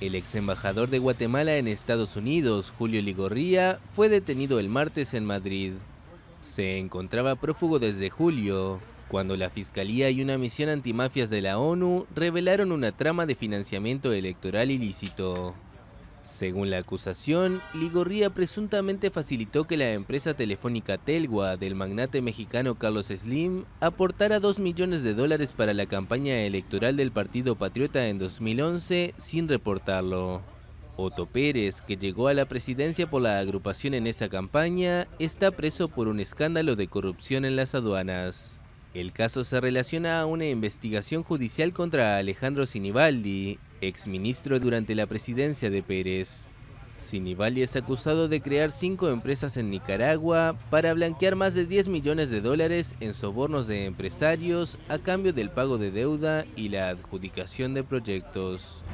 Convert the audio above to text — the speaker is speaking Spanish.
El ex embajador de Guatemala en Estados Unidos, Julio Ligorría, fue detenido el martes en Madrid. Se encontraba prófugo desde julio, cuando la Fiscalía y una misión antimafias de la ONU revelaron una trama de financiamiento electoral ilícito. Según la acusación, Ligorría presuntamente facilitó que la empresa telefónica Telgua del magnate mexicano Carlos Slim aportara 2 millones de dólares para la campaña electoral del Partido Patriota en 2011 sin reportarlo. Otto Pérez, que llegó a la presidencia por la agrupación en esa campaña, está preso por un escándalo de corrupción en las aduanas. El caso se relaciona a una investigación judicial contra Alejandro Sinibaldi, exministro durante la presidencia de Pérez. Sinibaldi es acusado de crear cinco empresas en Nicaragua para blanquear más de 10 millones de dólares en sobornos de empresarios a cambio del pago de deuda y la adjudicación de proyectos.